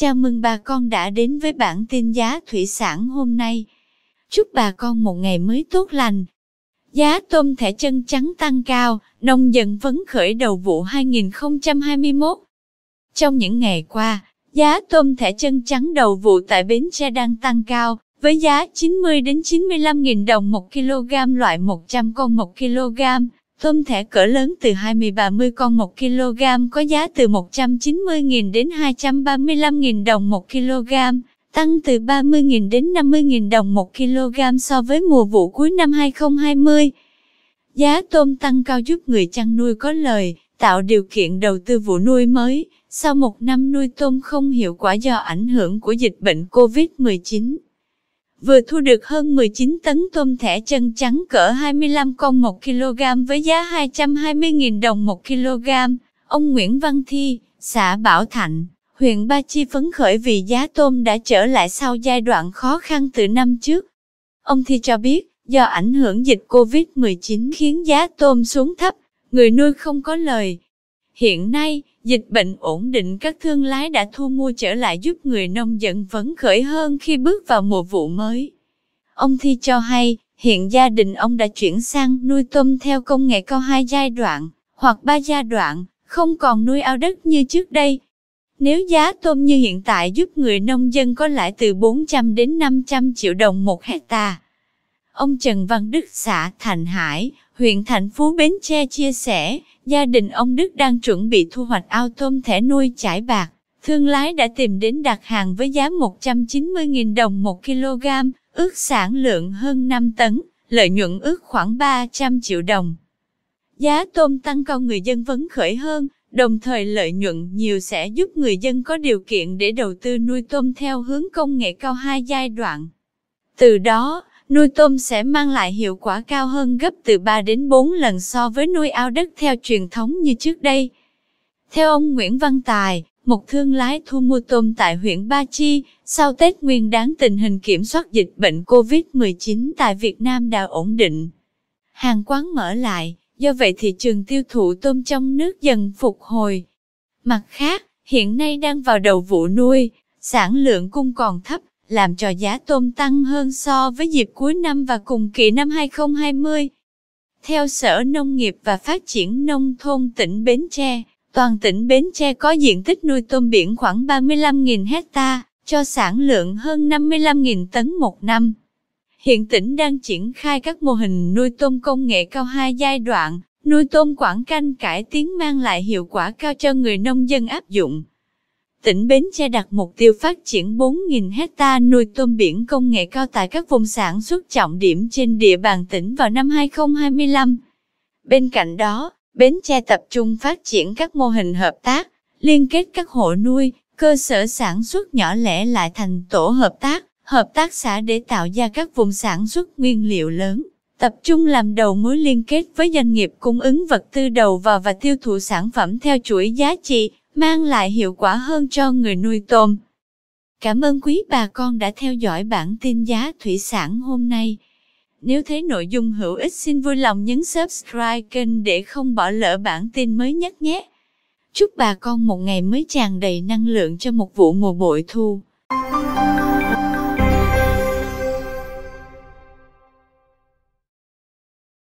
Chào mừng bà con đã đến với bản tin giá thủy sản hôm nay. Chúc bà con một ngày mới tốt lành. Giá tôm thẻ chân trắng tăng cao, nông dân phấn khởi đầu vụ 2021. Trong những ngày qua, giá tôm thẻ chân trắng đầu vụ tại Bến Tre đang tăng cao, với giá 90 đến 95 000 đồng 1 kg loại 100 con 1 kg. Tôm thẻ cỡ lớn từ 20-30 con 1 kg có giá từ 190.000 đến 235.000 đồng 1 kg, tăng từ 30.000 đến 50.000 đồng 1 kg so với mùa vụ cuối năm 2020. Giá tôm tăng cao giúp người chăn nuôi có lời, tạo điều kiện đầu tư vụ nuôi mới, sau một năm nuôi tôm không hiệu quả do ảnh hưởng của dịch bệnh COVID-19 vừa thu được hơn 19 tấn tôm thẻ chân trắng cỡ 25 con 1 kg với giá 220.000 đồng 1 kg. Ông Nguyễn Văn Thi, xã Bảo Thạnh, huyện Ba Chi phấn khởi vì giá tôm đã trở lại sau giai đoạn khó khăn từ năm trước. Ông Thi cho biết, do ảnh hưởng dịch COVID-19 khiến giá tôm xuống thấp, người nuôi không có lời. Hiện nay, Dịch bệnh ổn định các thương lái đã thu mua trở lại giúp người nông dân phấn khởi hơn khi bước vào mùa vụ mới. Ông Thi cho hay, hiện gia đình ông đã chuyển sang nuôi tôm theo công nghệ cao hai giai đoạn, hoặc ba giai đoạn, không còn nuôi ao đất như trước đây. Nếu giá tôm như hiện tại giúp người nông dân có lãi từ 400 đến 500 triệu đồng một hecta. Ông Trần Văn Đức xã Thành Hải, huyện thành phố Bến Tre chia sẻ, Gia đình ông Đức đang chuẩn bị thu hoạch ao tôm thẻ nuôi chải bạc. Thương lái đã tìm đến đặt hàng với giá 190.000 đồng 1 kg, ước sản lượng hơn 5 tấn, lợi nhuận ước khoảng 300 triệu đồng. Giá tôm tăng cao người dân vấn khởi hơn, đồng thời lợi nhuận nhiều sẽ giúp người dân có điều kiện để đầu tư nuôi tôm theo hướng công nghệ cao hai giai đoạn. Từ đó, nuôi tôm sẽ mang lại hiệu quả cao hơn gấp từ 3 đến 4 lần so với nuôi ao đất theo truyền thống như trước đây. Theo ông Nguyễn Văn Tài, một thương lái thu mua tôm tại huyện Ba Chi, sau Tết Nguyên đáng tình hình kiểm soát dịch bệnh COVID-19 tại Việt Nam đã ổn định. Hàng quán mở lại, do vậy thị trường tiêu thụ tôm trong nước dần phục hồi. Mặt khác, hiện nay đang vào đầu vụ nuôi, sản lượng cung còn thấp, làm cho giá tôm tăng hơn so với dịp cuối năm và cùng kỳ năm 2020. Theo Sở Nông nghiệp và Phát triển Nông thôn tỉnh Bến Tre, toàn tỉnh Bến Tre có diện tích nuôi tôm biển khoảng 35.000 hecta, cho sản lượng hơn 55.000 tấn một năm. Hiện tỉnh đang triển khai các mô hình nuôi tôm công nghệ cao hai giai đoạn, nuôi tôm quảng canh cải tiến mang lại hiệu quả cao cho người nông dân áp dụng tỉnh Bến Tre đặt mục tiêu phát triển 4.000 hecta nuôi tôm biển công nghệ cao tại các vùng sản xuất trọng điểm trên địa bàn tỉnh vào năm 2025. Bên cạnh đó, Bến Tre tập trung phát triển các mô hình hợp tác, liên kết các hộ nuôi, cơ sở sản xuất nhỏ lẻ lại thành tổ hợp tác, hợp tác xã để tạo ra các vùng sản xuất nguyên liệu lớn, tập trung làm đầu mối liên kết với doanh nghiệp cung ứng vật tư đầu vào và tiêu thụ sản phẩm theo chuỗi giá trị, mang lại hiệu quả hơn cho người nuôi tôm. Cảm ơn quý bà con đã theo dõi bản tin giá thủy sản hôm nay. Nếu thấy nội dung hữu ích xin vui lòng nhấn subscribe kênh để không bỏ lỡ bản tin mới nhất nhé. Chúc bà con một ngày mới tràn đầy năng lượng cho một vụ mùa bội thu.